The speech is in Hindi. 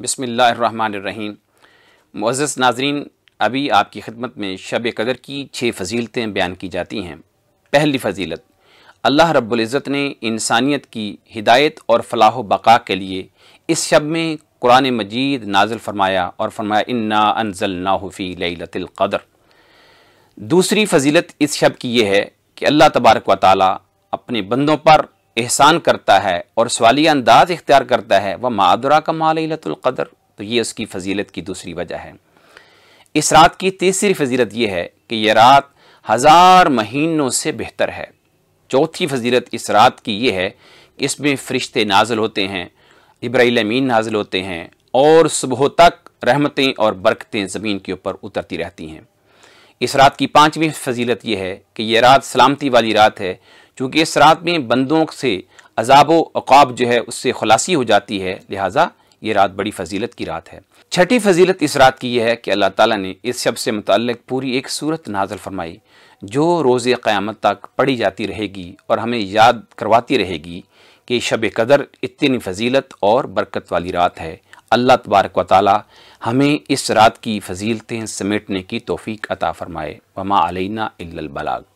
बसमीम मज़स नाजरीन अभी आपकी खिदमत में शब कदर की छः फजीलतें बयान की जाती हैं पहली फजीलत अल्लाह रब्ज़त ने इंसानियत की हिदायत और फलाह बका के लिए इस शब में कुरान मजीद नाजल फरमाया और फरमाया इन्ना अनजल नाहफ़ी लतर दूसरी फजीलत इस शब की यह है कि अल्लाह तबारक व ताली अपने बंदों पर एहसान करता है और सवालिया अंदाज इख्तियार करता है वह मादरा का मालतुल्क़दर तो ये उसकी फजीलत की दूसरी वजह है इस रात की तीसरी फजीलत यह है कि यह रात हज़ार महीनों से बेहतर है चौथी फजीलत इस रात की यह है कि इसमें फ़रिश्ते नाजल होते हैं इब्राहिल नाजल होते हैं और सुबह तक रहमतें और बरकतें ज़मीन के ऊपर उतरती रहती हैं इस रात की पाँचवीं फजीलत यह है कि यह रात सलामती वाली रात है चूँकि इस रात में बंदों से अजाब अकाब जो है उससे खुलासी हो जाती है लिहाजा ये रात बड़ी फजीलत की रात है छठी फजीलत इस रात की यह है कि अल्लाह ताला ने इस शब से मुतल पूरी एक सूरत नाजल फरमाई जो रोज़ क़्यामत तक पढ़ी जाती रहेगी और हमें याद करवाती रहेगी कि शब कदर इतनी फजीलत और बरकत वाली रात है अल्लाह तबारक व ताली हमें इस रात की फजीलतें समेटने की तोफ़ी अता फ़रमाए वमा अलना इल्लल